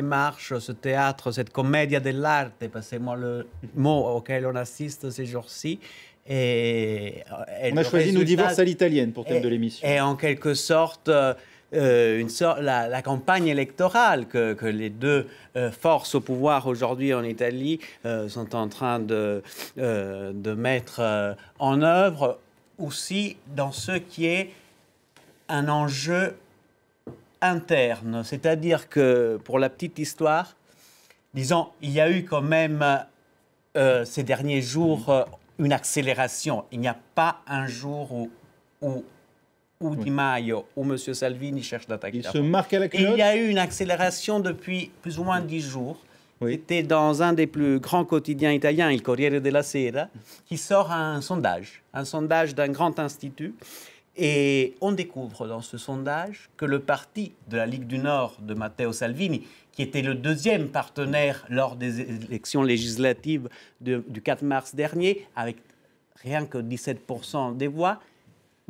démarche, ce théâtre, cette commedia dell'arte, parce que moi le mot auquel on assiste ces jours-ci. Et, elle' on a choisi nos divorces à l'italienne pour thème de l'émission. Et en quelque sorte, euh, une sorte la, campagne électorale que, les deux euh, forces au pouvoir aujourd'hui en Italie euh, sont en train de, de mettre en œuvre, aussi dans ce qui est un enjeu interne. C'est-à-dire que, pour la petite histoire, disons, il y a eu quand même euh, ces derniers jours euh, une accélération. Il n'y a pas un jour où, où, Di Maio ou M. Salvini cherche d'attaquer. Il se marque à la il y a eu une accélération depuis plus ou moins dix jours. Oui. C'était dans un des plus grands quotidiens italiens, il Corriere della Sera, qui sort un sondage, un sondage d'un grand institut et on découvre dans ce sondage que le parti de la Ligue du Nord de Matteo Salvini, qui était le deuxième partenaire lors des élections législatives du 4 mars dernier, avec rien que 17% des voix,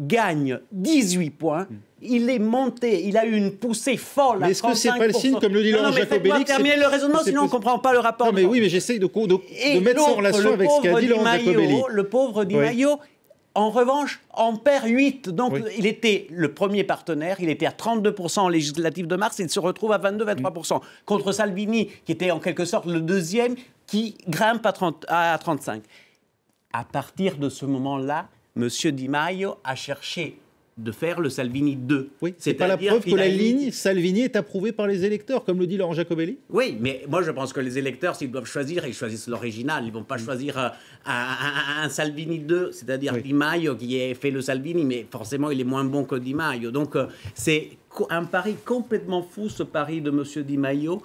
gagne 18 points. Hmm. Il est monté, il a eu une poussée folle. Mais est-ce que c'est pas le signe, comme le dit Laurent Jacobelli terminer le raisonnement, sinon on ne comprend pas le rapport. Non, mais oui, mais j'essaye de, de, mettre ça en relation avec ce qu'a dit Laurent Jacobelli. Le pauvre Di Maio, en revanche, on perd 8. Donc, il était le premier partenaire. Il était à 32% en législative de mars. il se retrouve à 22-23%. Contre Salvini, qui était en quelque sorte le deuxième, qui grimpe à, à 35. À partir de ce moment-là, M. Di Maio a cherché de faire le Salvini 2. Oui, c'est pas la preuve que la ligne Salvini est approuvée par les électeurs, comme le dit Laurent Jacobelli. Oui, mais moi je pense que les électeurs, s'ils doivent choisir, ils choisissent l'original. Ils vont pas mm. choisir euh, un, Salvini 2, c'est-à-dire Di Maio qui a fait le Salvini, mais forcément il est moins bon que Di Maio. Donc euh, c'est un pari complètement fou, ce pari de monsieur Di Maio,